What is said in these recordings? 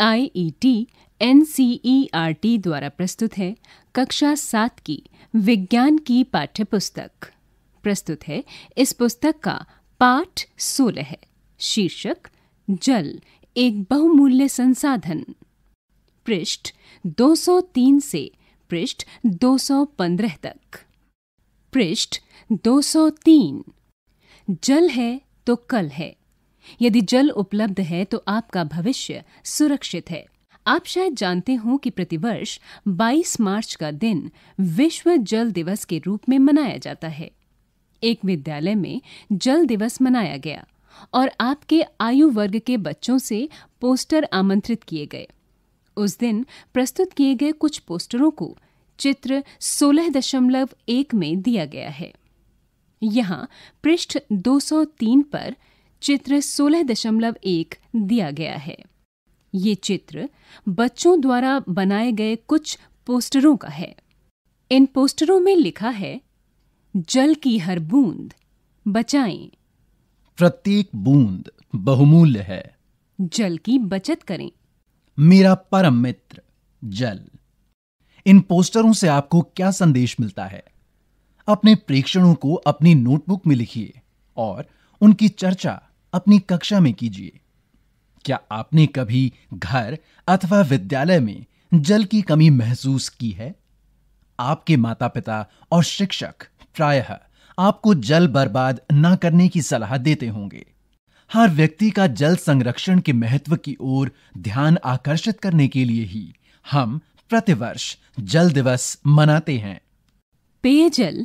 आई E T N C E R T द्वारा प्रस्तुत है कक्षा सात की विज्ञान की पाठ्य पुस्तक प्रस्तुत है इस पुस्तक का पाठ सोलह शीर्षक जल एक बहुमूल्य संसाधन पृष्ठ 203 से पृष्ठ 215 तक पृष्ठ 203 जल है तो कल है यदि जल उपलब्ध है तो आपका भविष्य सुरक्षित है आप शायद जानते हो कि प्रतिवर्ष 22 मार्च का दिन विश्व जल दिवस के रूप में मनाया जाता है एक विद्यालय में जल दिवस मनाया गया और आपके आयु वर्ग के बच्चों से पोस्टर आमंत्रित किए गए उस दिन प्रस्तुत किए गए कुछ पोस्टरों को चित्र 16.1 में दिया गया है यहाँ पृष्ठ 203 पर चित्र 16.1 दिया गया है ये चित्र बच्चों द्वारा बनाए गए कुछ पोस्टरों का है इन पोस्टरों में लिखा है जल की हर बूंद बचाएं प्रत्येक बूंद बहुमूल्य है जल की बचत करें मेरा परम मित्र जल इन पोस्टरों से आपको क्या संदेश मिलता है अपने प्रेक्षणों को अपनी नोटबुक में लिखिए और उनकी चर्चा अपनी कक्षा में कीजिए क्या आपने कभी घर अथवा विद्यालय में जल की कमी महसूस की है आपके माता पिता और शिक्षक प्रायः आपको जल बर्बाद न करने की सलाह देते होंगे हर व्यक्ति का जल संरक्षण के महत्व की ओर ध्यान आकर्षित करने के लिए ही हम प्रतिवर्ष जल दिवस मनाते हैं पेयजल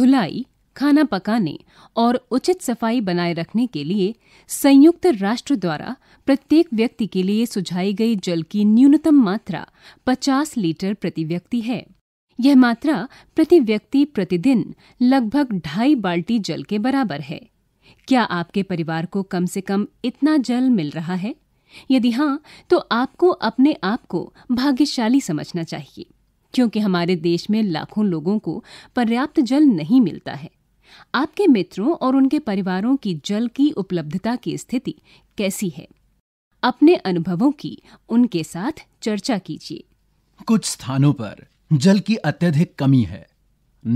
धुलाई खाना पकाने और उचित सफाई बनाए रखने के लिए संयुक्त राष्ट्र द्वारा प्रत्येक व्यक्ति के लिए सुझाई गई जल की न्यूनतम मात्रा 50 लीटर प्रति व्यक्ति है यह मात्रा प्रति व्यक्ति प्रतिदिन लगभग ढाई बाल्टी जल के बराबर है क्या आपके परिवार को कम से कम इतना जल मिल रहा है यदि हाँ तो आपको अपने आप को भाग्यशाली समझना चाहिए क्योंकि हमारे देश में लाखों लोगों को पर्याप्त जल नहीं मिलता है आपके मित्रों और उनके परिवारों की जल की उपलब्धता की स्थिति कैसी है अपने अनुभवों की उनके साथ चर्चा कीजिए कुछ स्थानों पर जल की अत्यधिक कमी है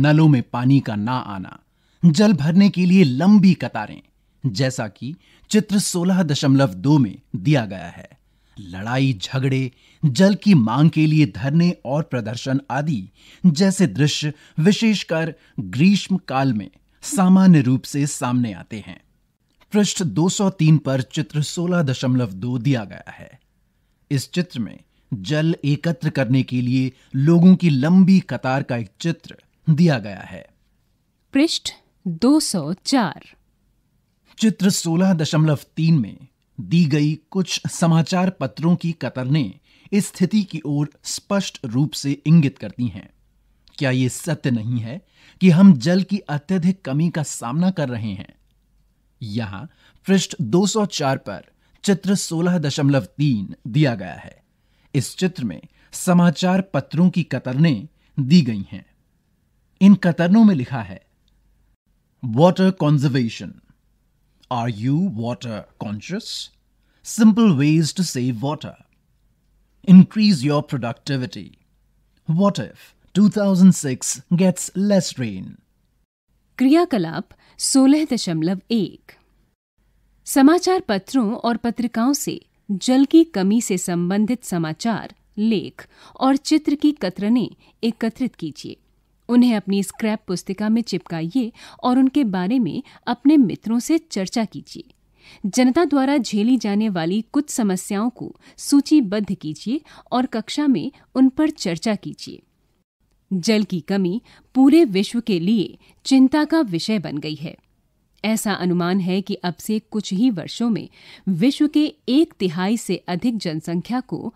नलों में पानी का ना आना जल भरने के लिए लंबी कतारें जैसा कि चित्र 16.2 में दिया गया है लड़ाई झगड़े जल की मांग के लिए धरने और प्रदर्शन आदि जैसे दृश्य विशेषकर ग्रीष्म काल में सामान्य रूप से सामने आते हैं पृष्ठ 203 पर चित्र 16.2 दिया गया है इस चित्र में जल एकत्र करने के लिए लोगों की लंबी कतार का एक चित्र दिया गया है पृष्ठ 204 चित्र 16.3 में दी गई कुछ समाचार पत्रों की कतरने इस स्थिति की ओर स्पष्ट रूप से इंगित करती हैं क्या ये सत्य नहीं है कि हम जल की अत्यधिक कमी का सामना कर रहे हैं यहां पृष्ठ 204 पर चित्र 16.3 दिया गया है इस चित्र में समाचार पत्रों की कतरने दी गई हैं इन कतरनों में लिखा है water conservation are you water conscious simple ways to save water increase your productivity what if 2006 gets less rain. क्रियाकलाप 16.1 समाचार पत्रों और पत्रिकाओं से जल की कमी से संबंधित समाचार लेख और चित्र की कतरने एकत्रित कीजिए उन्हें अपनी स्क्रैप पुस्तिका में चिपकाइए और उनके बारे में अपने मित्रों से चर्चा कीजिए जनता द्वारा झेली जाने वाली कुछ समस्याओं को सूचीबद्ध कीजिए और कक्षा में उन पर चर्चा कीजिए जल की कमी पूरे विश्व के लिए चिंता का विषय बन गई है ऐसा अनुमान है कि अब से कुछ ही वर्षों में विश्व के एक तिहाई से अधिक जनसंख्या को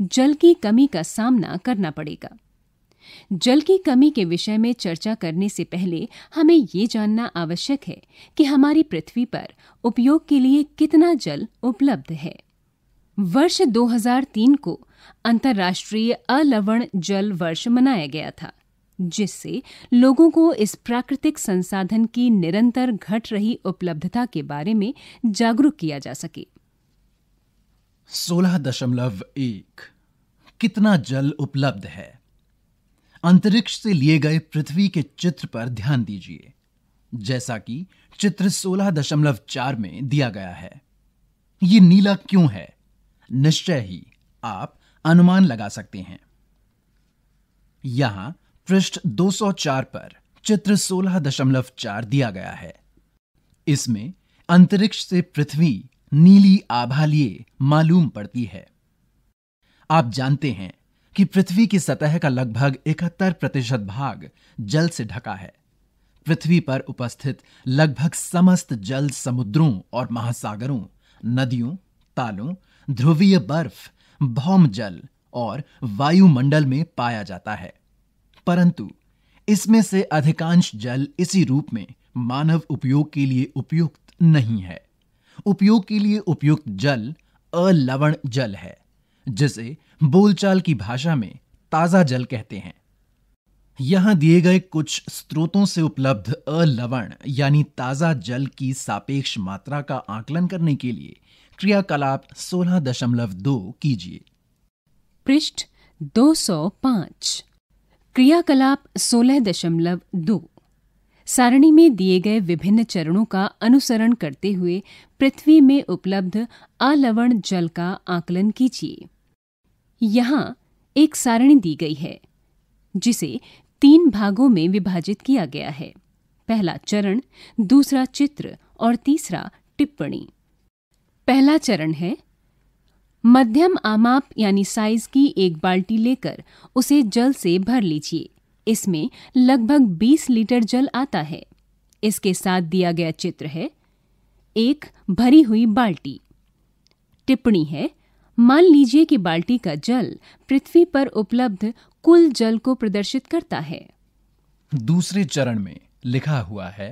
जल की कमी का सामना करना पड़ेगा जल की कमी के विषय में चर्चा करने से पहले हमें ये जानना आवश्यक है कि हमारी पृथ्वी पर उपयोग के लिए कितना जल उपलब्ध है वर्ष 2003 को अंतर्राष्ट्रीय अलवण जल वर्ष मनाया गया था जिससे लोगों को इस प्राकृतिक संसाधन की निरंतर घट रही उपलब्धता के बारे में जागरूक किया जा सके सोलह दशमलव एक कितना जल उपलब्ध है अंतरिक्ष से लिए गए पृथ्वी के चित्र पर ध्यान दीजिए जैसा कि चित्र सोलह दशमलव चार में दिया गया है ये नीला क्यों है निश्चय ही आप अनुमान लगा सकते हैं यहां पृष्ठ 204 पर चित्र 16.4 दिया गया है इसमें अंतरिक्ष से पृथ्वी नीली आभा लिए मालूम पड़ती है आप जानते हैं कि पृथ्वी की सतह का लगभग इकहत्तर प्रतिशत भाग जल से ढका है पृथ्वी पर उपस्थित लगभग समस्त जल समुद्रों और महासागरों नदियों तालों ध्रुवीय बर्फ भौम जल और वायुमंडल में पाया जाता है परंतु इसमें से अधिकांश जल इसी रूप में मानव उपयोग के लिए उपयुक्त नहीं है उपयोग के लिए उपयुक्त जल अलवण जल है जिसे बोलचाल की भाषा में ताजा जल कहते हैं यहां दिए गए कुछ स्रोतों से उपलब्ध अलवण यानी ताजा जल की सापेक्ष मात्रा का आकलन करने के लिए क्रियाकलाप 16.2 कीजिए पृष्ठ 205 क्रियाकलाप 16.2 सारणी में दिए गए विभिन्न चरणों का अनुसरण करते हुए पृथ्वी में उपलब्ध अलवण जल का आकलन कीजिए यहाँ एक सारणी दी गई है जिसे तीन भागों में विभाजित किया गया है पहला चरण दूसरा चित्र और तीसरा टिप्पणी पहला चरण है मध्यम आमाप यानी साइज की एक बाल्टी लेकर उसे जल से भर लीजिए इसमें लगभग 20 लीटर जल आता है इसके साथ दिया गया चित्र है एक भरी हुई बाल्टी टिप्पणी है मान लीजिए कि बाल्टी का जल पृथ्वी पर उपलब्ध कुल जल को प्रदर्शित करता है दूसरे चरण में लिखा हुआ है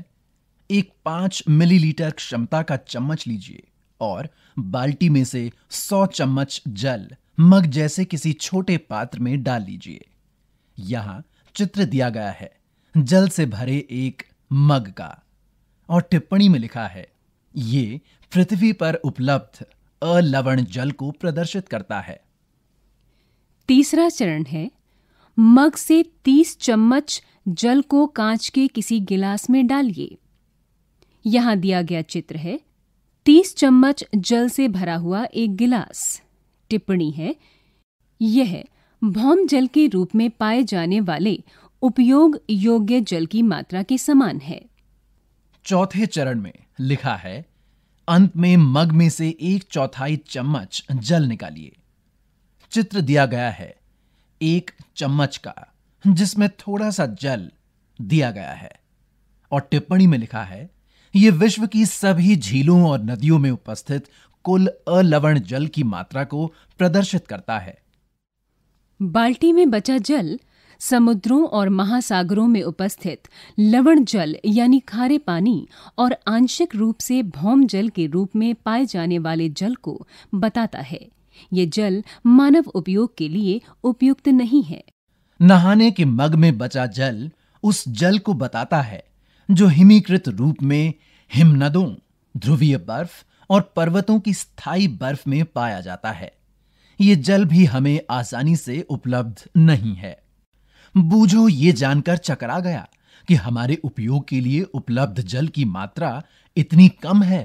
एक पांच मिलीलीटर क्षमता का चम्मच लीजिए और बाल्टी में से 100 चम्मच जल मग जैसे किसी छोटे पात्र में डाल लीजिए यहां चित्र दिया गया है जल से भरे एक मग का और टिप्पणी में लिखा है ये पृथ्वी पर उपलब्ध अलवण जल को प्रदर्शित करता है तीसरा चरण है मग से 30 चम्मच जल को कांच के किसी गिलास में डालिए यहां दिया गया चित्र है तीस चम्मच जल से भरा हुआ एक गिलास टिप्पणी है यह भौम जल के रूप में पाए जाने वाले उपयोग योग्य जल की मात्रा के समान है चौथे चरण में लिखा है अंत में मग में से एक चौथाई चम्मच जल निकालिए चित्र दिया गया है एक चम्मच का जिसमें थोड़ा सा जल दिया गया है और टिप्पणी में लिखा है ये विश्व की सभी झीलों और नदियों में उपस्थित कुल अलवण जल की मात्रा को प्रदर्शित करता है बाल्टी में बचा जल समुद्रों और महासागरों में उपस्थित लवण जल यानी खारे पानी और आंशिक रूप से भौम जल के रूप में पाए जाने वाले जल को बताता है ये जल मानव उपयोग के लिए उपयुक्त नहीं है नहाने के मग में बचा जल उस जल को बताता है जो हिमीकृत रूप में हिमनदों ध्रुवीय बर्फ और पर्वतों की स्थायी बर्फ में पाया जाता है ये जल भी हमें आसानी से उपलब्ध नहीं है बूझो ये जानकर चकरा गया कि हमारे उपयोग के लिए उपलब्ध जल की मात्रा इतनी कम है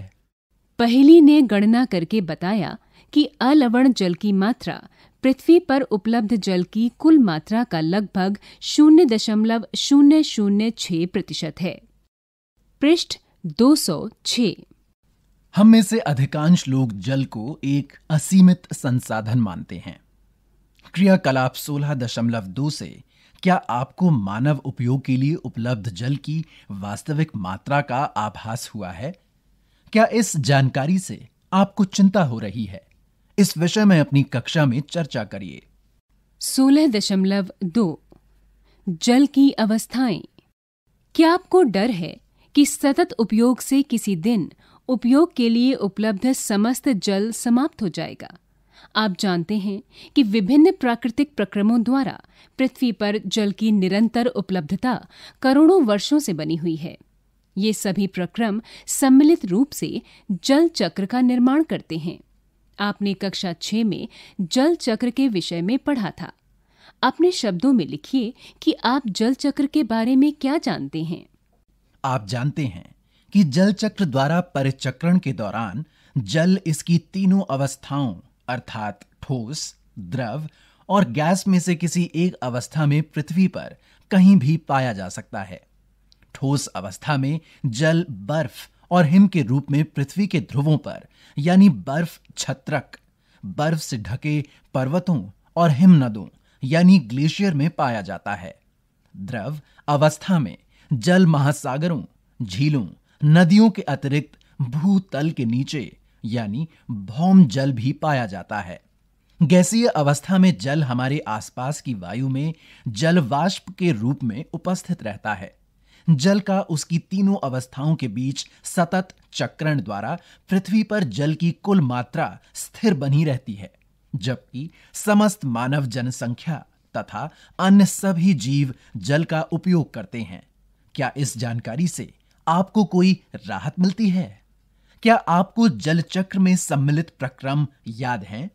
पहली ने गणना करके बताया कि अलवण जल की मात्रा पृथ्वी पर उपलब्ध जल की कुल मात्रा का लगभग शून्य दशमलव शून्य शून्य छह प्रतिशत है पृष्ठ 206 हम में से अधिकांश लोग जल को एक असीमित संसाधन मानते हैं क्रियाकलाप 16.2 से क्या आपको मानव उपयोग के लिए उपलब्ध जल की वास्तविक मात्रा का आभास हुआ है क्या इस जानकारी से आपको चिंता हो रही है इस विषय में अपनी कक्षा में चर्चा करिए 16.2 जल की अवस्थाएं क्या आपको डर है कि सतत उपयोग से किसी दिन उपयोग के लिए उपलब्ध समस्त जल समाप्त हो जाएगा आप जानते हैं कि विभिन्न प्राकृतिक प्रक्रमों द्वारा पृथ्वी पर जल की निरंतर उपलब्धता करोड़ों वर्षों से बनी हुई है ये सभी प्रक्रम सम्मिलित रूप से जल चक्र का निर्माण करते हैं आपने कक्षा छह में जल चक्र के विषय में पढ़ा था अपने शब्दों में लिखिए कि आप जल चक्र के बारे में क्या जानते हैं आप जानते हैं कि जल चक्र द्वारा परिचक्रण के दौरान जल इसकी तीनों अवस्थाओं अर्थात ठोस द्रव और गैस में से किसी एक अवस्था में पृथ्वी पर कहीं भी पाया जा सकता है ठोस अवस्था में जल बर्फ और हिम के रूप में पृथ्वी के ध्रुवों पर यानी बर्फ छत्रक बर्फ से ढके पर्वतों और हिमनदों यानी ग्लेशियर में पाया जाता है द्रव अवस्था में जल महासागरों झीलों नदियों के अतिरिक्त भूतल के नीचे यानी भौम जल भी पाया जाता है गैसीय अवस्था में जल हमारे आसपास की वायु में जल वाष्प के रूप में उपस्थित रहता है जल का उसकी तीनों अवस्थाओं के बीच सतत चक्रण द्वारा पृथ्वी पर जल की कुल मात्रा स्थिर बनी रहती है जबकि समस्त मानव जनसंख्या तथा अन्य सभी जीव जल का उपयोग करते हैं क्या इस जानकारी से आपको कोई राहत मिलती है क्या आपको जल चक्र में सम्मिलित प्रक्रम याद हैं?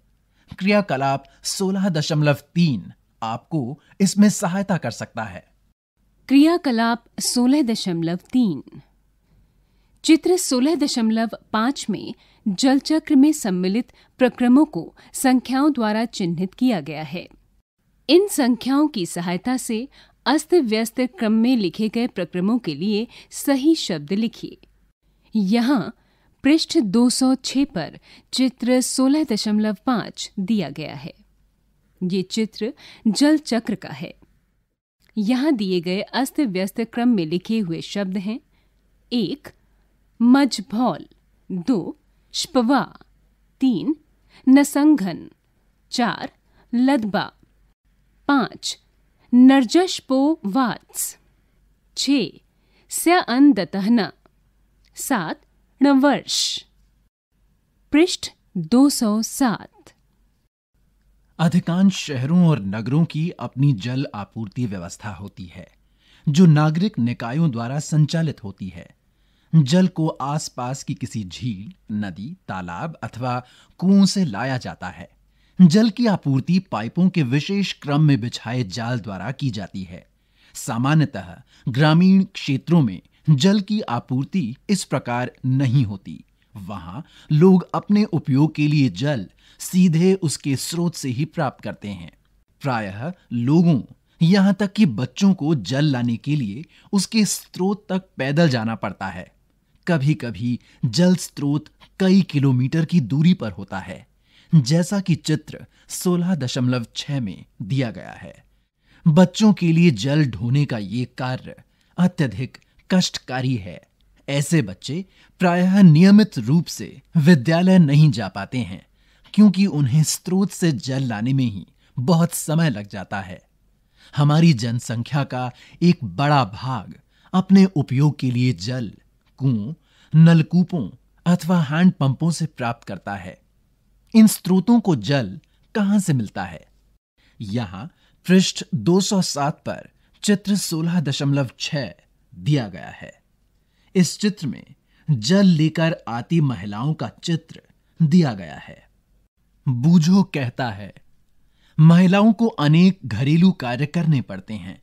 क्रियाकलाप 16.3 आपको इसमें सहायता कर सकता है क्रियाकलाप 16.3 चित्र 16.5 में चक्र में सम्मिलित प्रक्रमों को संख्याओं द्वारा चिन्हित किया गया है इन संख्याओं की सहायता से अस्त व्यस्त क्रम में लिखे गए प्रक्रमों के लिए सही शब्द लिखिए यहाँ पृष्ठ 206 पर चित्र 16.5 दिया गया है ये चित्र जल चक्र का है यहाँ दिए गए अस्त व्यस्त क्रम में लिखे हुए शब्द हैं एक मजभौल दो श्पवा तीन नसंघन चार लदबा पांच नर्जशपो पो वात्स छे स्य अन दतहना सात णवर्ष पृष्ठ 207 अधिकांश शहरों और नगरों की अपनी जल आपूर्ति व्यवस्था होती है जो नागरिक निकायों द्वारा संचालित होती है जल को आसपास की किसी झील नदी तालाब अथवा कुओं से लाया जाता है जल की आपूर्ति पाइपों के विशेष क्रम में बिछाए जाल द्वारा की जाती है सामान्यतः ग्रामीण क्षेत्रों में जल की आपूर्ति इस प्रकार नहीं होती वहां लोग अपने उपयोग के लिए जल सीधे उसके स्रोत से ही प्राप्त करते हैं प्रायः लोगों यहां तक कि बच्चों को जल लाने के लिए उसके स्रोत तक पैदल जाना पड़ता है कभी कभी जल स्रोत कई किलोमीटर की दूरी पर होता है जैसा कि चित्र 16.6 में दिया गया है बच्चों के लिए जल ढोने का ये कार्य अत्यधिक कष्टकारी है ऐसे बच्चे प्रायः नियमित रूप से विद्यालय नहीं जा पाते हैं क्योंकि उन्हें स्रोत से जल लाने में ही बहुत समय लग जाता है हमारी जनसंख्या का एक बड़ा भाग अपने उपयोग के लिए जल कुओं नलकूपों अथवा हैंडपंपों से प्राप्त करता है इन स्रोतों को जल कहां से मिलता है यहां पृष्ठ 207 पर चित्र 16.6 दिया गया है इस चित्र में जल लेकर आती महिलाओं का चित्र दिया गया है बूझो कहता है महिलाओं को अनेक घरेलू कार्य करने पड़ते हैं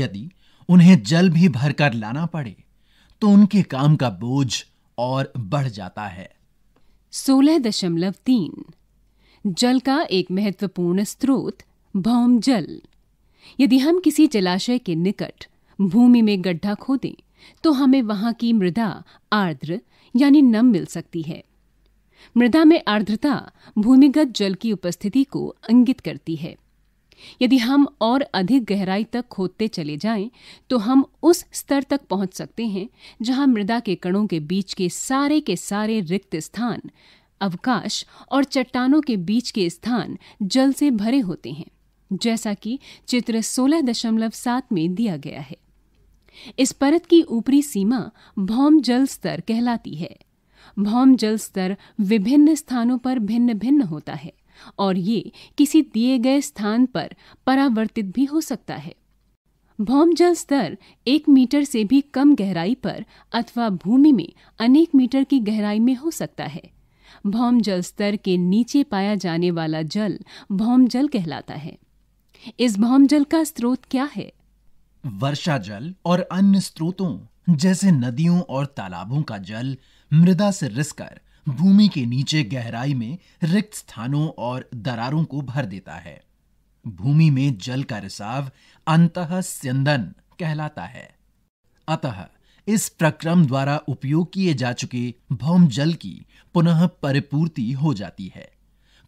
यदि उन्हें जल भी भरकर लाना पड़े तो उनके काम का बोझ और बढ़ जाता है सोलह दशमलव तीन जल का एक महत्वपूर्ण स्रोत भौम जल यदि हम किसी जलाशय के निकट भूमि में गड्ढा खोदें तो हमें वहां की मृदा आर्द्र यानी नम मिल सकती है मृदा में आर्द्रता भूमिगत जल की उपस्थिति को अंगित करती है यदि हम और अधिक गहराई तक खोदते चले जाएं, तो हम उस स्तर तक पहुंच सकते हैं जहां मृदा के कणों के बीच के सारे के सारे रिक्त स्थान अवकाश और चट्टानों के बीच के स्थान जल से भरे होते हैं जैसा कि चित्र 16.7 में दिया गया है इस परत की ऊपरी सीमा भौम जल स्तर कहलाती है भौम जल स्तर विभिन्न स्थानों पर भिन्न भिन्न होता है और ये किसी दिए गए स्थान पर परावर्तित भी हो सकता है भौम जल स्तर एक मीटर से भी कम गहराई पर अथवा भूमि में अनेक मीटर की गहराई में हो सकता है भौम जल स्तर के नीचे पाया जाने वाला जल भौम जल कहलाता है इस भौम जल का स्रोत क्या है वर्षा जल और अन्य स्रोतों जैसे नदियों और तालाबों का जल मृदा से रिसकर भूमि के नीचे गहराई में रिक्त स्थानों और दरारों को भर देता है भूमि में जल का रिसाव अंत स्यंदन कहलाता है अतः इस प्रक्रम द्वारा उपयोग किए जा चुके भौम जल की पुनः परिपूर्ति हो जाती है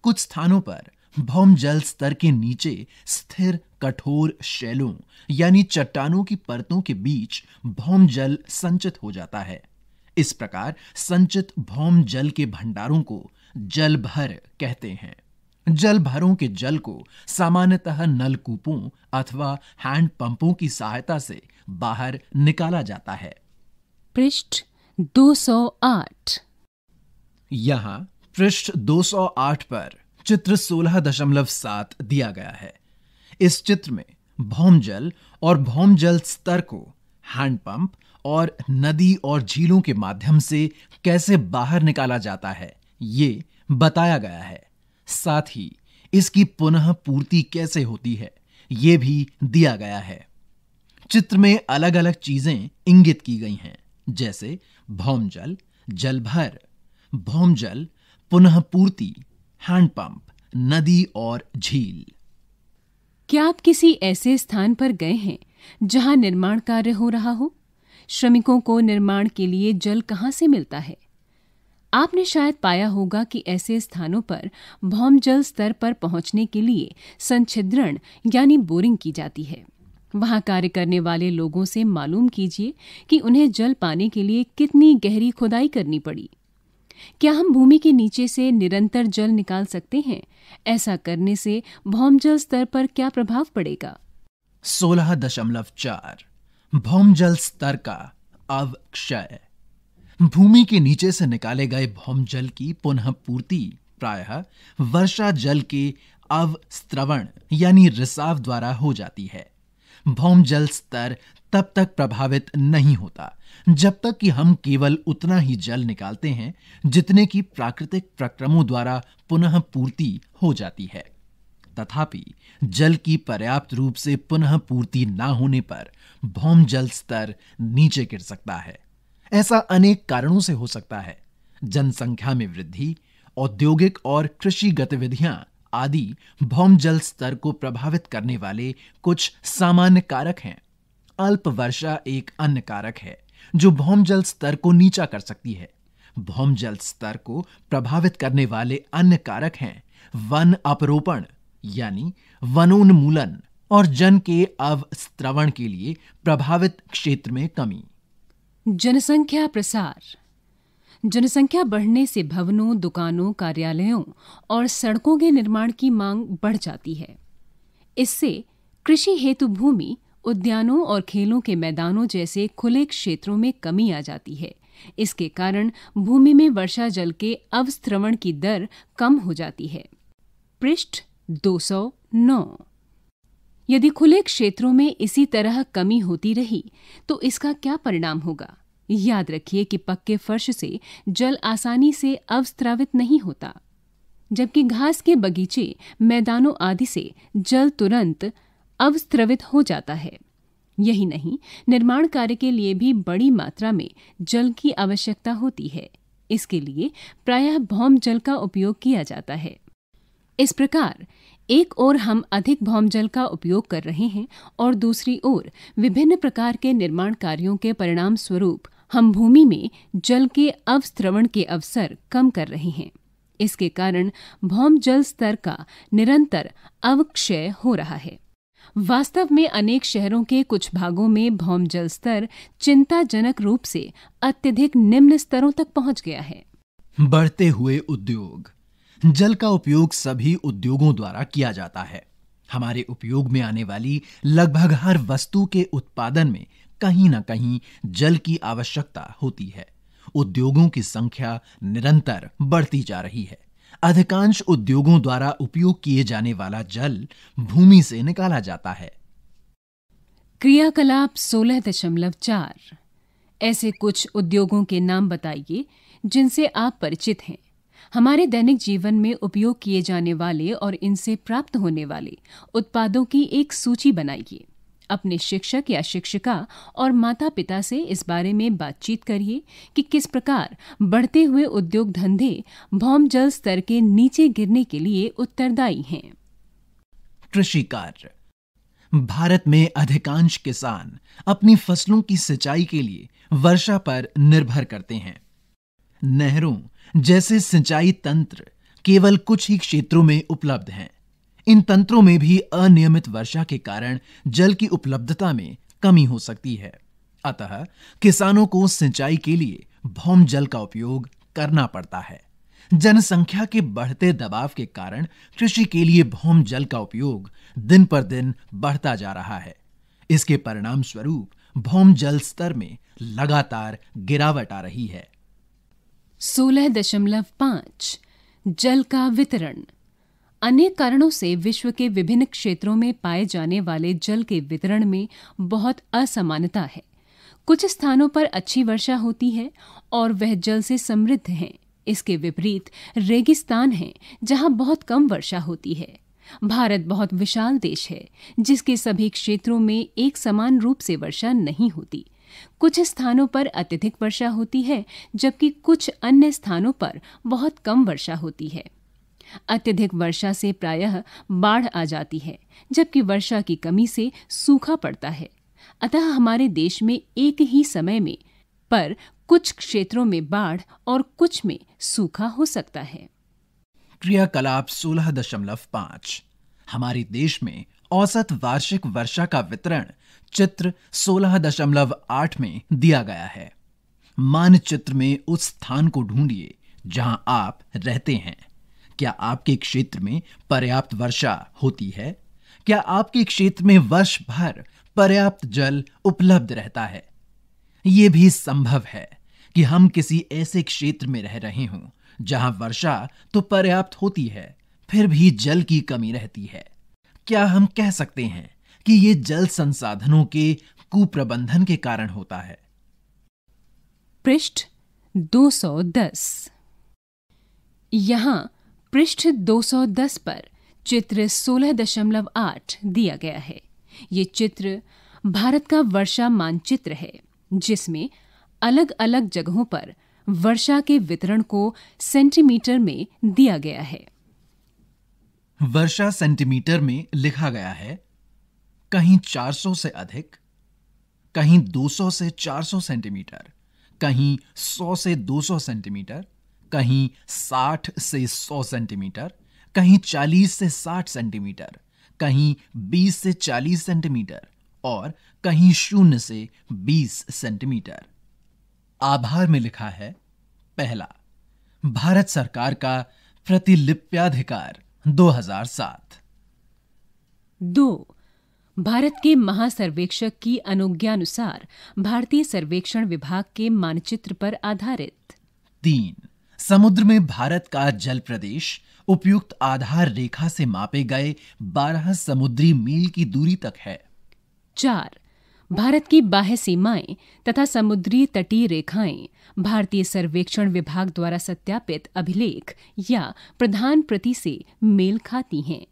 कुछ स्थानों पर भौम जल स्तर के नीचे स्थिर कठोर शैलों यानी चट्टानों की परतों के बीच भौम जल संचित हो जाता है इस प्रकार संचित भौम जल के भंडारों को जलभर कहते हैं जलभरों के जल को सामान्यतः नलकूपों अथवा हैंड पंपों की सहायता से बाहर निकाला जाता है पृष्ठ 208 यहां पृष्ठ 208 पर चित्र 16.7 दिया गया है इस चित्र में भौम जल और भौम जल स्तर को हैंडपंप और नदी और झीलों के माध्यम से कैसे बाहर निकाला जाता है ये बताया गया है साथ ही इसकी पुनः पूर्ति कैसे होती है ये भी दिया गया है चित्र में अलग अलग चीजें इंगित की गई हैं जैसे भौमजल जलभर भौमजल पुनः पूर्ति हैंडपंप नदी और झील क्या आप किसी ऐसे स्थान पर गए हैं जहां निर्माण कार्य हो रहा हो श्रमिकों को निर्माण के लिए जल कहाँ से मिलता है आपने शायद पाया होगा कि ऐसे स्थानों पर भौम जल स्तर पर पहुंचने के लिए संछिद्रण यानी बोरिंग की जाती है वहां कार्य करने वाले लोगों से मालूम कीजिए कि उन्हें जल पाने के लिए कितनी गहरी खुदाई करनी पड़ी क्या हम भूमि के नीचे से निरंतर जल निकाल सकते हैं ऐसा करने से भौम जल स्तर पर क्या प्रभाव पड़ेगा सोलह दशमलव चार भौमजल स्तर का अवक्षय भूमि के नीचे से निकाले गए भौमजल की पुनः पूर्ति प्रायः वर्षा जल के अवस्त्रवण यानी रिसाव द्वारा हो जाती है भौमजल स्तर तब तक प्रभावित नहीं होता जब तक कि हम केवल उतना ही जल निकालते हैं जितने की प्राकृतिक प्रक्रमों द्वारा पुनः पूर्ति हो जाती है तथापि जल की पर्याप्त रूप से पुनः पूर्ति ना होने पर भौम जल स्तर नीचे गिर सकता है ऐसा अनेक कारणों से हो सकता है जनसंख्या में वृद्धि औद्योगिक और कृषि गतिविधियां आदि भौम जल स्तर को प्रभावित करने वाले कुछ सामान्य कारक हैं अल्प वर्षा एक अन्य कारक है जो भौम जल स्तर को नीचा कर सकती है भौम जल स्तर को प्रभावित करने वाले अन्य कारक हैं वन अपरोपण यानी वनोन्मूलन और जन के अवस्त्रवण के लिए प्रभावित क्षेत्र में कमी जनसंख्या प्रसार जनसंख्या बढ़ने से भवनों दुकानों कार्यालयों और सड़कों के निर्माण की मांग बढ़ जाती है इससे कृषि हेतु भूमि उद्यानों और खेलों के मैदानों जैसे खुले क्षेत्रों में कमी आ जाती है इसके कारण भूमि में वर्षा जल के अवस्त्रवण की दर कम हो जाती है पृष्ठ 209 यदि खुले क्षेत्रों में इसी तरह कमी होती रही तो इसका क्या परिणाम होगा याद रखिए कि पक्के फर्श से जल आसानी से अवस्त्रावित नहीं होता जबकि घास के बगीचे मैदानों आदि से जल तुरंत अवस्त्रवित हो जाता है यही नहीं निर्माण कार्य के लिए भी बड़ी मात्रा में जल की आवश्यकता होती है इसके लिए प्रायः भौम जल का उपयोग किया जाता है इस प्रकार एक ओर हम अधिक भौमजल का उपयोग कर रहे हैं और दूसरी ओर विभिन्न प्रकार के निर्माण कार्यों के परिणाम स्वरूप हम भूमि में जल के अवस्त्रवण के अवसर कम कर रहे हैं इसके कारण भौम जल स्तर का निरंतर अवक्षय हो रहा है वास्तव में अनेक शहरों के कुछ भागों में भौम जल स्तर चिंताजनक रूप से अत्यधिक निम्न स्तरों तक पहुंच गया है बढ़ते हुए उद्योग जल का उपयोग सभी उद्योगों द्वारा किया जाता है हमारे उपयोग में आने वाली लगभग हर वस्तु के उत्पादन में कहीं ना कहीं जल की आवश्यकता होती है उद्योगों की संख्या निरंतर बढ़ती जा रही है अधिकांश उद्योगों द्वारा उपयोग किए जाने वाला जल भूमि से निकाला जाता है क्रियाकलाप सोलह दशमलव चार ऐसे कुछ उद्योगों के नाम बताइए जिनसे आप परिचित हैं हमारे दैनिक जीवन में उपयोग किए जाने वाले और इनसे प्राप्त होने वाले उत्पादों की एक सूची बनाइए अपने शिक्षक या शिक्षिका और माता पिता से इस बारे में बातचीत करिए कि किस प्रकार बढ़ते हुए उद्योग धंधे भौम जल स्तर के नीचे गिरने के लिए उत्तरदायी हैं कृषि कार्य भारत में अधिकांश किसान अपनी फसलों की सिंचाई के लिए वर्षा पर निर्भर करते हैं नहरों जैसे सिंचाई तंत्र केवल कुछ ही क्षेत्रों में उपलब्ध हैं इन तंत्रों में भी अनियमित वर्षा के कारण जल की उपलब्धता में कमी हो सकती है अतः किसानों को सिंचाई के लिए भौम जल का उपयोग करना पड़ता है जनसंख्या के बढ़ते दबाव के कारण कृषि के लिए भौम जल का उपयोग दिन पर दिन बढ़ता जा रहा है इसके परिणाम स्वरूप भौम जल स्तर में लगातार गिरावट आ रही है सोलह दशमलव पाँच जल का वितरण अनेक कारणों से विश्व के विभिन्न क्षेत्रों में पाए जाने वाले जल के वितरण में बहुत असमानता है कुछ स्थानों पर अच्छी वर्षा होती है और वह जल से समृद्ध है इसके विपरीत रेगिस्तान है जहां बहुत कम वर्षा होती है भारत बहुत विशाल देश है जिसके सभी क्षेत्रों में एक समान रूप से वर्षा नहीं होती कुछ स्थानों पर अत्यधिक वर्षा होती है जबकि कुछ अन्य स्थानों पर बहुत कम वर्षा होती है अत्यधिक वर्षा से प्रायः बाढ़ आ जाती है जबकि वर्षा की कमी से सूखा पड़ता है अतः हमारे देश में एक ही समय में पर कुछ क्षेत्रों में बाढ़ और कुछ में सूखा हो सकता है क्रियाकलाप सोलह दशमलव पांच हमारे देश में औसत वार्षिक वर्षा का वितरण चित्र 16.8 में दिया गया है मानचित्र में उस स्थान को ढूंढिए जहां आप रहते हैं क्या आपके क्षेत्र में पर्याप्त वर्षा होती है क्या आपके क्षेत्र में वर्ष भर पर्याप्त जल उपलब्ध रहता है यह भी संभव है कि हम किसी ऐसे क्षेत्र में रह रहे हों जहां वर्षा तो पर्याप्त होती है फिर भी जल की कमी रहती है क्या हम कह सकते हैं कि ये जल संसाधनों के कुप्रबंधन के कारण होता है पृष्ठ 210 यहाँ पृष्ठ 210 पर चित्र 16.8 दिया गया है ये चित्र भारत का वर्षा मानचित्र है जिसमें अलग-अलग जगहों पर वर्षा के वितरण को सेंटीमीटर में दिया गया है वर्षा सेंटीमीटर में लिखा गया है कहीं 400 से अधिक कहीं 200 से 400 सेंटीमीटर कहीं 100 से 200 सेंटीमीटर कहीं 60 से 100 सेंटीमीटर कहीं 40 से 60 सेंटीमीटर कहीं 20 से 40 सेंटीमीटर और कहीं शून्य से 20 सेंटीमीटर आभार में लिखा है पहला भारत सरकार का प्रतिलिप्याधिकार 2007 दो भारत के महासर्वेक्षक की अनुज्ञानुसार भारतीय सर्वेक्षण विभाग के मानचित्र पर आधारित तीन समुद्र में भारत का जल प्रदेश उपयुक्त आधार रेखा से मापे गए 12 समुद्री मील की दूरी तक है चार भारत की बाह्य सीमाएं तथा समुद्री तटीय रेखाएं भारतीय सर्वेक्षण विभाग द्वारा सत्यापित अभिलेख या प्रधान प्रति से मेल खाती हैं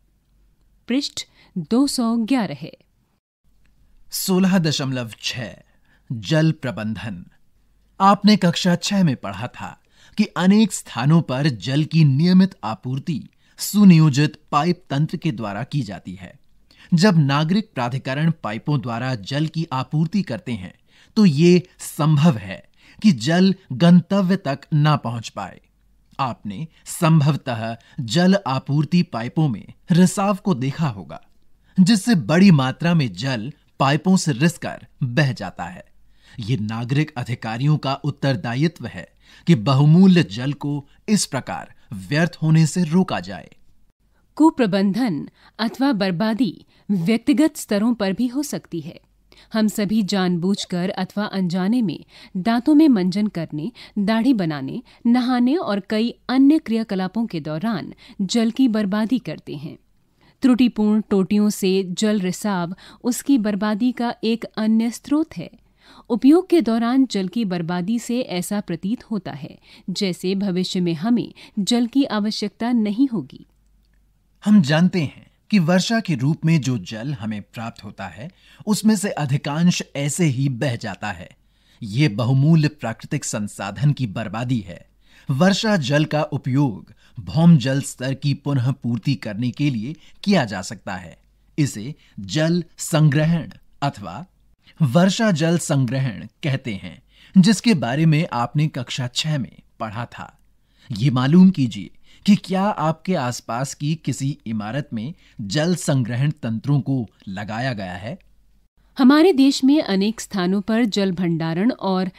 पृष्ठ 211 है सोलह दशमलव छ जल प्रबंधन आपने कक्षा छह में पढ़ा था कि अनेक स्थानों पर जल की नियमित आपूर्ति सुनियोजित पाइप तंत्र के द्वारा की जाती है जब नागरिक प्राधिकरण पाइपों द्वारा जल की आपूर्ति करते हैं तो ये संभव है कि जल गंतव्य तक ना पहुंच पाए आपने संभवतः जल आपूर्ति पाइपों में रिसाव को देखा होगा जिससे बड़ी मात्रा में जल पाइपों से रिसकर बह जाता है ये नागरिक अधिकारियों का उत्तरदायित्व है कि बहुमूल्य जल को इस प्रकार व्यर्थ होने से रोका जाए कुप्रबंधन अथवा बर्बादी व्यक्तिगत स्तरों पर भी हो सकती है हम सभी जानबूझकर अथवा अनजाने में दांतों में मंजन करने दाढ़ी बनाने नहाने और कई अन्य क्रियाकलापों के दौरान जल की बर्बादी करते हैं त्रुटिपूर्ण टोटियों से जल रिसाव उसकी बर्बादी का एक अन्य स्रोत है उपयोग के दौरान जल की बर्बादी से ऐसा प्रतीत होता है जैसे भविष्य में हमें जल की आवश्यकता नहीं होगी हम जानते हैं कि वर्षा के रूप में जो जल हमें प्राप्त होता है उसमें से अधिकांश ऐसे ही बह जाता है ये बहुमूल्य प्राकृतिक संसाधन की बर्बादी है वर्षा जल का उपयोग भौम जल स्तर की पुनः पूर्ति करने के लिए किया जा सकता है इसे जल संग्रहण अथवा वर्षा जल संग्रहण कहते हैं जिसके बारे में आपने कक्षा छह में पढ़ा था ये मालूम कीजिए कि क्या आपके आसपास की किसी इमारत में जल संग्रहण तंत्रों को लगाया गया है हमारे देश में अनेक स्थानों पर जल भंडारण और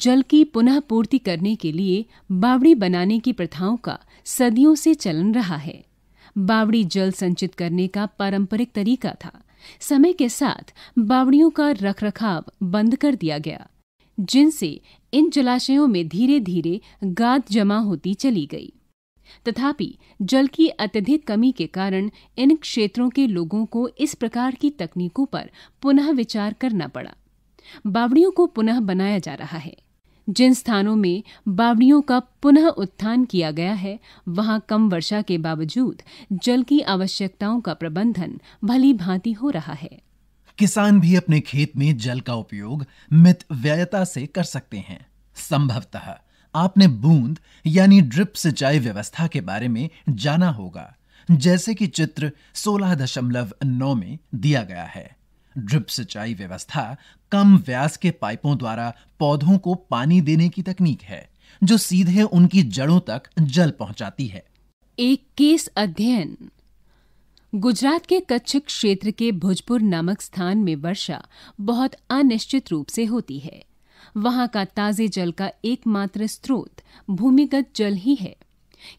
जल की पुनः पूर्ति करने के लिए बावड़ी बनाने की प्रथाओं का सदियों से चलन रहा है बावड़ी जल संचित करने का पारंपरिक तरीका था समय के साथ बावड़ियों का रखरखाव बंद कर दिया गया जिनसे इन जलाशयों में धीरे धीरे गाद जमा होती चली गई तथापि जल की अत्यधिक कमी के कारण इन क्षेत्रों के लोगों को इस प्रकार की तकनीकों पर पुनः विचार करना पड़ा बावड़ियों को पुनः बनाया जा रहा है जिन स्थानों में बावड़ियों का पुनः उत्थान किया गया है वहां कम वर्षा के बावजूद जल की आवश्यकताओं का प्रबंधन भली भांति हो रहा है किसान भी अपने खेत में जल का उपयोग मित व्ययता से कर सकते हैं संभवतः आपने बूंद यानी ड्रिप सिंचाई व्यवस्था के बारे में जाना होगा जैसे कि चित्र 16.9 में दिया गया है ड्रिप सिंचाई व्यवस्था कम व्यास के पाइपों द्वारा पौधों को पानी देने की तकनीक है जो सीधे उनकी जड़ों तक जल पहुंचाती है एक केस अध्ययन गुजरात के कच्छ क्षेत्र के भोजपुर नामक स्थान में वर्षा बहुत अनिश्चित रूप से होती है वहाँ का ताज़े जल का एकमात्र स्रोत भूमिगत जल ही है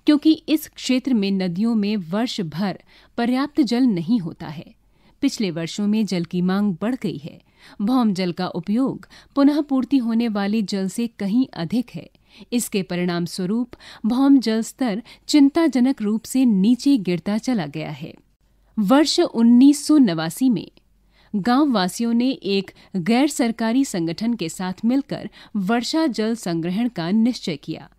क्योंकि इस क्षेत्र में नदियों में वर्ष भर पर्याप्त जल नहीं होता है पिछले वर्षों में जल की मांग बढ़ गई है भौम जल का उपयोग पुनः पूर्ति होने वाले जल से कहीं अधिक है इसके परिणाम स्वरूप भौम जल स्तर चिंताजनक रूप से नीचे गिरता चला गया है वर्ष उन्नीस में गांव वासियों ने एक गैर सरकारी संगठन के साथ मिलकर वर्षा जल संग्रहण का निश्चय किया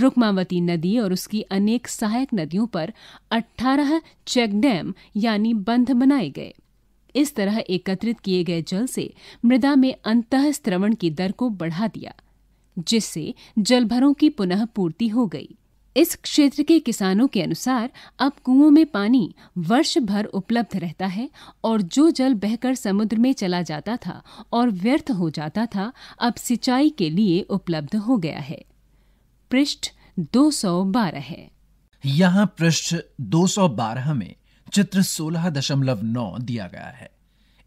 रुकमावती नदी और उसकी अनेक सहायक नदियों पर 18 चेक डैम यानी बंध बनाए गए इस तरह एकत्रित किए गए जल से मृदा में अंतःस्त्रवण की दर को बढ़ा दिया जिससे जलभरों की पुनः पूर्ति हो गई इस क्षेत्र के किसानों के अनुसार अब कुओं में पानी वर्ष भर उपलब्ध रहता है और जो जल बहकर समुद्र में चला जाता था और व्यर्थ हो जाता था अब सिंचाई के लिए उपलब्ध हो गया है पृष्ठ 212 है यहाँ पृष्ठ 212 में चित्र 16.9 दिया गया है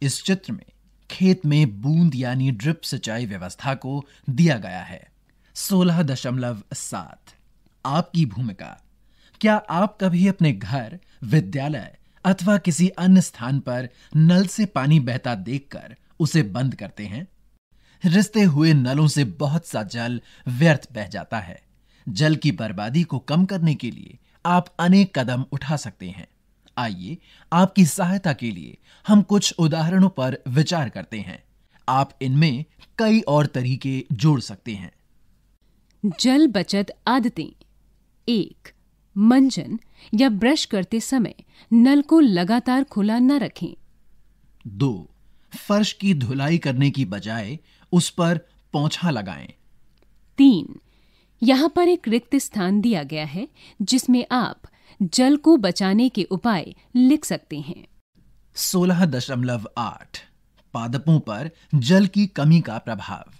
इस चित्र में खेत में बूंद यानी ड्रिप सिंचाई व्यवस्था को दिया गया है सात आपकी भूमिका क्या आप कभी अपने घर विद्यालय अथवा किसी अन्य स्थान पर नल से पानी बहता देखकर उसे बंद करते हैं रिश्ते हुए नलों से बहुत सा जल व्यर्थ बह जाता है जल की बर्बादी को कम करने के लिए आप अनेक कदम उठा सकते हैं आइए आपकी सहायता के लिए हम कुछ उदाहरणों पर विचार करते हैं आप इनमें कई और तरीके जोड़ सकते हैं जल बचत आदतें एक मंजन या ब्रश करते समय नल को लगातार खुला न रखें दो फर्श की धुलाई करने की बजाय उस पर पोंछा लगाएं तीन यहाँ पर एक रिक्त स्थान दिया गया है जिसमें आप जल को बचाने के उपाय लिख सकते हैं सोलह दशमलव आठ पादपों पर जल की कमी का प्रभाव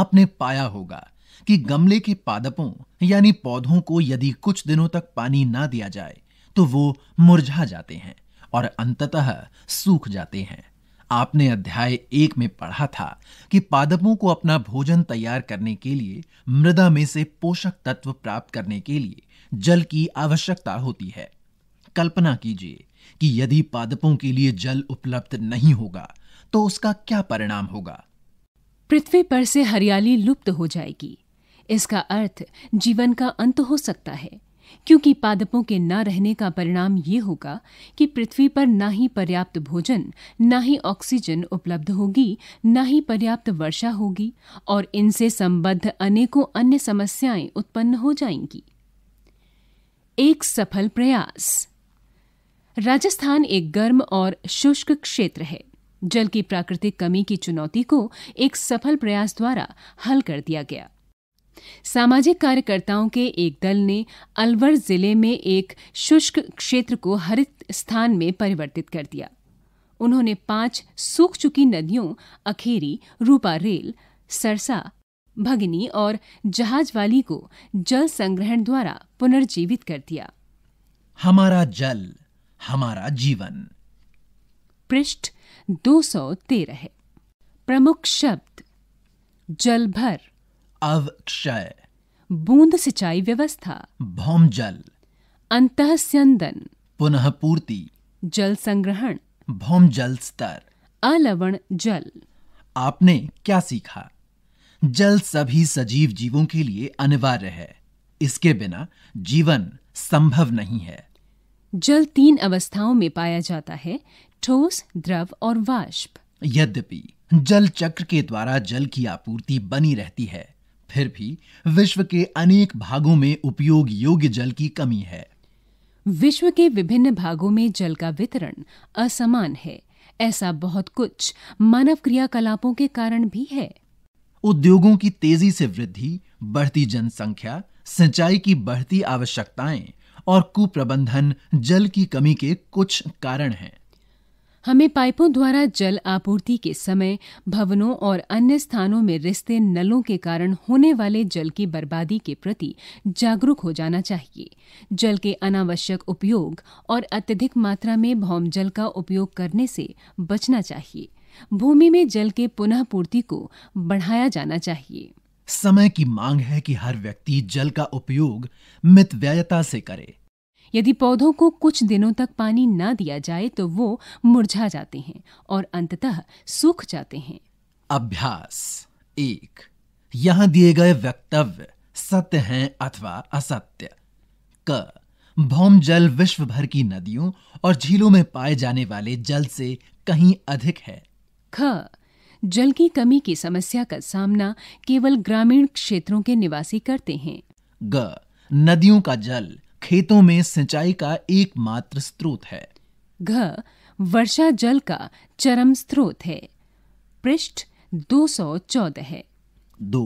आपने पाया होगा कि गमले के पादपों यानी पौधों को यदि कुछ दिनों तक पानी ना दिया जाए तो वो मुरझा जाते हैं और अंततः सूख जाते हैं आपने अध्याय एक में पढ़ा था कि पादपों को अपना भोजन तैयार करने के लिए मृदा में से पोषक तत्व प्राप्त करने के लिए जल की आवश्यकता होती है कल्पना कीजिए कि यदि पादपों के लिए जल उपलब्ध नहीं होगा तो उसका क्या परिणाम होगा पृथ्वी पर से हरियाली लुप्त हो जाएगी इसका अर्थ जीवन का अंत हो सकता है क्योंकि पादपों के न रहने का परिणाम ये होगा कि पृथ्वी पर न ही पर्याप्त भोजन न ही ऑक्सीजन उपलब्ध होगी न ही पर्याप्त वर्षा होगी और इनसे संबद्ध अनेकों अन्य समस्याएं उत्पन्न हो जाएंगी एक सफल प्रयास राजस्थान एक गर्म और शुष्क क्षेत्र है जल की प्राकृतिक कमी की चुनौती को एक सफल प्रयास द्वारा हल कर दिया गया सामाजिक कार्यकर्ताओं के एक दल ने अलवर जिले में एक शुष्क क्षेत्र को हरित स्थान में परिवर्तित कर दिया उन्होंने पांच सूख चुकी नदियों अखेरी रूपा रेल सरसा भगनी और जहाज वाली को जल संग्रहण द्वारा पुनर्जीवित कर दिया हमारा जल हमारा जीवन पृष्ठ 213 है प्रमुख शब्द जलभर अवक्षय बूंद सिंचाई व्यवस्था भौम जल अंत स्यंदन पुनः पूर्ति जल संग्रहण भौम जल स्तर अलवण जल आपने क्या सीखा जल सभी सजीव जीवों के लिए अनिवार्य है इसके बिना जीवन संभव नहीं है जल तीन अवस्थाओं में पाया जाता है ठोस द्रव और वाष्प यद्यपि जल चक्र के द्वारा जल की आपूर्ति बनी रहती है फिर भी विश्व के अनेक भागों में उपयोग योग्य जल की कमी है विश्व के विभिन्न भागों में जल का वितरण असमान है ऐसा बहुत कुछ मानव क्रियाकलापों के कारण भी है उद्योगों की तेजी से वृद्धि बढ़ती जनसंख्या सिंचाई की बढ़ती आवश्यकताएं और कुप्रबंधन जल की कमी के कुछ कारण हैं हमें पाइपों द्वारा जल आपूर्ति के समय भवनों और अन्य स्थानों में रिश्ते नलों के कारण होने वाले जल की बर्बादी के प्रति जागरूक हो जाना चाहिए जल के अनावश्यक उपयोग और अत्यधिक मात्रा में भौम जल का उपयोग करने से बचना चाहिए भूमि में जल के पुनः पूर्ति को बढ़ाया जाना चाहिए समय की मांग है कि हर व्यक्ति जल का उपयोग मितव्ययता से करे यदि पौधों को कुछ दिनों तक पानी न दिया जाए तो वो मुरझा जाते हैं और अंततः सूख जाते हैं अभ्यास एक यहाँ दिए गए वक्तव्य सत्य हैं अथवा असत्य क भौम जल विश्व भर की नदियों और झीलों में पाए जाने वाले जल से कहीं अधिक है ख जल की कमी की समस्या का सामना केवल ग्रामीण क्षेत्रों के निवासी करते हैं ग नदियों का जल खेतों में सिंचाई का एकमात्र स्रोत है घ वर्षा जल का चरम स्रोत है पृष्ठ 214 है दो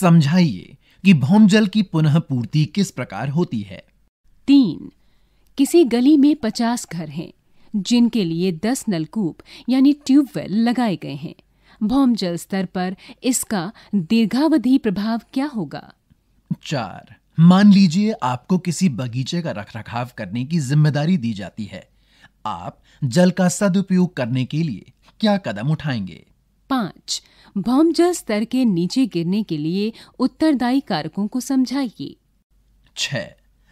समझाइए कि भौम जल की पुनः पूर्ति किस प्रकार होती है तीन किसी गली में पचास घर हैं जिनके लिए दस नलकूप यानी ट्यूबवेल लगाए गए हैं भौम जल स्तर पर इसका दीर्घावधि प्रभाव क्या होगा चार मान लीजिए आपको किसी बगीचे का रखरखाव करने की जिम्मेदारी दी जाती है आप जल का सदुपयोग करने के लिए क्या कदम उठाएंगे पाँच भौम जल स्तर के नीचे गिरने के लिए उत्तरदायी कारकों को समझाइए छ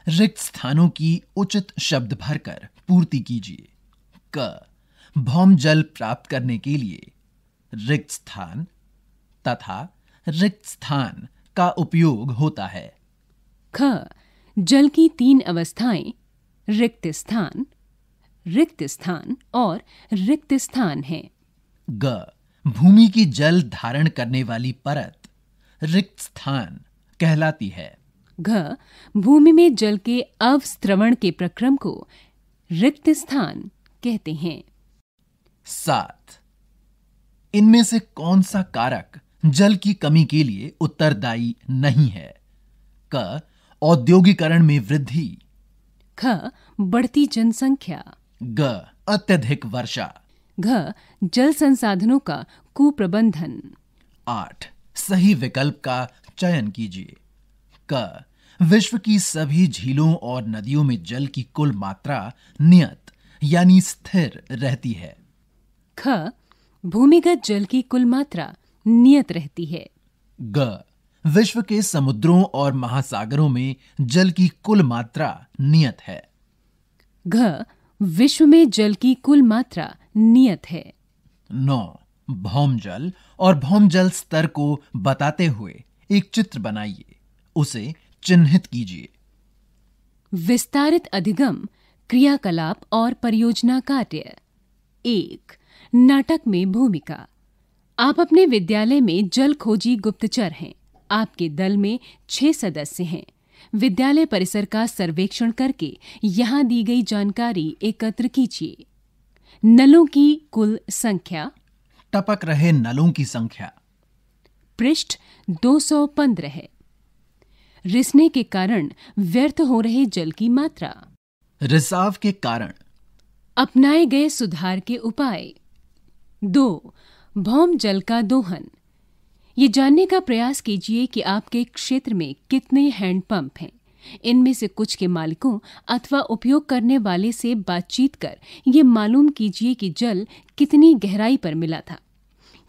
रिक्त स्थानों की उचित शब्द भरकर पूर्ति कीजिए क भौम जल प्राप्त करने के लिए रिक्त स्थान तथा रिक्त स्थान का उपयोग होता है ख जल की तीन अवस्थाएं रिक्त स्थान रिक्त स्थान और रिक्त स्थान है ग भूमि की जल धारण करने वाली परत रिक्त स्थान कहलाती है घ भूमि में जल के अवस्त्रवण के प्रक्रम को रिक्त स्थान कहते हैं सात इनमें से कौन सा कारक जल की कमी के लिए उत्तरदायी नहीं है क औद्योगिकरण में वृद्धि ख बढ़ती जनसंख्या ग अत्यधिक वर्षा घ जल संसाधनों का कुप्रबंधन आठ सही विकल्प का चयन कीजिए क विश्व की सभी झीलों और नदियों में जल की कुल मात्रा नियत यानी स्थिर रहती है ख भूमिगत जल की कुल मात्रा नियत रहती है ग विश्व के समुद्रों और महासागरों में जल की कुल मात्रा नियत है घ विश्व में जल की कुल मात्रा नियत है नौ भौम जल और भौम जल स्तर को बताते हुए एक चित्र बनाइए उसे चिन्हित कीजिए विस्तारित अधिगम क्रियाकलाप और परियोजना कार्य एक नाटक में भूमिका आप अपने विद्यालय में जल खोजी गुप्तचर हैं आपके दल में छह सदस्य हैं विद्यालय परिसर का सर्वेक्षण करके यहां दी गई जानकारी एकत्र कीजिए नलों की कुल संख्या टपक रहे नलों की संख्या पृष्ठ 215 है रिसने के कारण व्यर्थ हो रहे जल की मात्रा रिसाव के कारण अपनाए गए सुधार के उपाय दो भौम जल का दोहन ये जानने का प्रयास कीजिए कि आपके क्षेत्र में कितने हैंडपंप हैं इनमें से कुछ के मालिकों अथवा उपयोग करने वाले से बातचीत कर ये मालूम कीजिए कि जल कितनी गहराई पर मिला था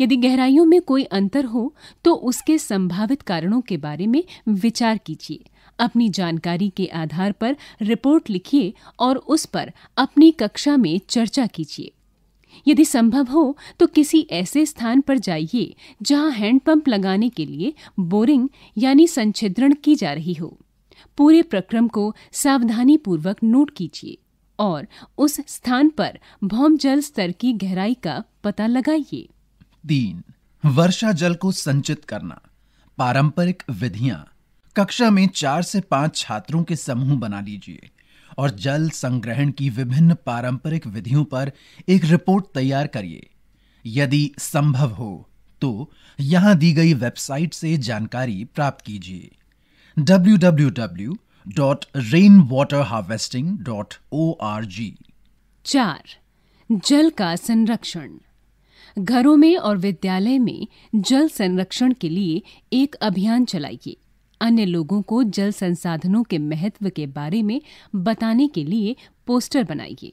यदि गहराइयों में कोई अंतर हो तो उसके संभावित कारणों के बारे में विचार कीजिए अपनी जानकारी के आधार पर रिपोर्ट लिखिए और उस पर अपनी कक्षा में चर्चा कीजिए यदि संभव हो तो किसी ऐसे स्थान पर जाइए जहां हैंडपंप लगाने के लिए बोरिंग यानी संछिद्रण की जा रही हो पूरे प्रक्रम को सावधानी पूर्वक नोट कीजिए और उस स्थान पर भौम जल स्तर की गहराई का पता लगाइए तीन वर्षा जल को संचित करना पारंपरिक विधियां कक्षा में चार से पांच छात्रों के समूह बना लीजिए और जल संग्रहण की विभिन्न पारंपरिक विधियों पर एक रिपोर्ट तैयार करिए यदि संभव हो तो यहां दी गई वेबसाइट से जानकारी प्राप्त कीजिए www.rainwaterharvesting.org चार जल का संरक्षण घरों में और विद्यालय में जल संरक्षण के लिए एक अभियान चलाइए अन्य लोगों को जल संसाधनों के महत्व के बारे में बताने के लिए पोस्टर बनाइए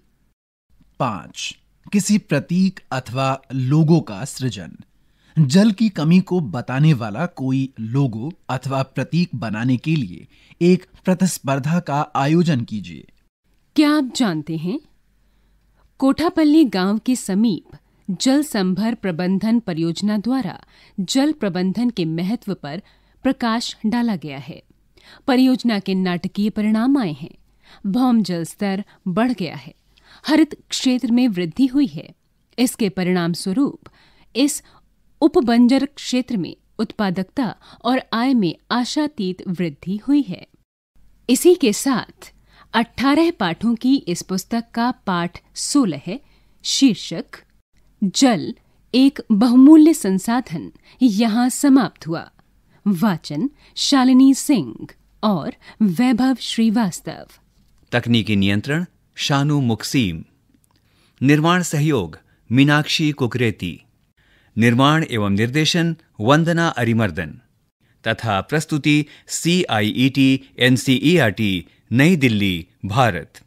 पांच किसी प्रतीक अथवा लोगों का सृजन जल की कमी को बताने वाला कोई लोगो अथवा प्रतीक बनाने के लिए एक प्रतिस्पर्धा का आयोजन कीजिए क्या आप जानते हैं कोठापल्ली गांव के समीप जल संभर प्रबंधन परियोजना द्वारा जल प्रबंधन के महत्व पर प्रकाश डाला गया है परियोजना के नाटकीय परिणाम आए हैं भौम जल स्तर बढ़ गया है हरित क्षेत्र में वृद्धि हुई है इसके परिणाम स्वरूप इस उपबंजर क्षेत्र में उत्पादकता और आय में आशातीत वृद्धि हुई है इसी के साथ 18 पाठों की इस पुस्तक का पाठ 16 है शीर्षक जल एक बहुमूल्य संसाधन यहाँ समाप्त हुआ वाचन शालिनी सिंह और वैभव श्रीवास्तव तकनीकी नियंत्रण शानू मुक्सीम निर्माण सहयोग मीनाक्षी कुकरेती निर्माण एवं निर्देशन वंदना अरिमर्दन तथा प्रस्तुति C I E T N C E R T New Delhi Bharat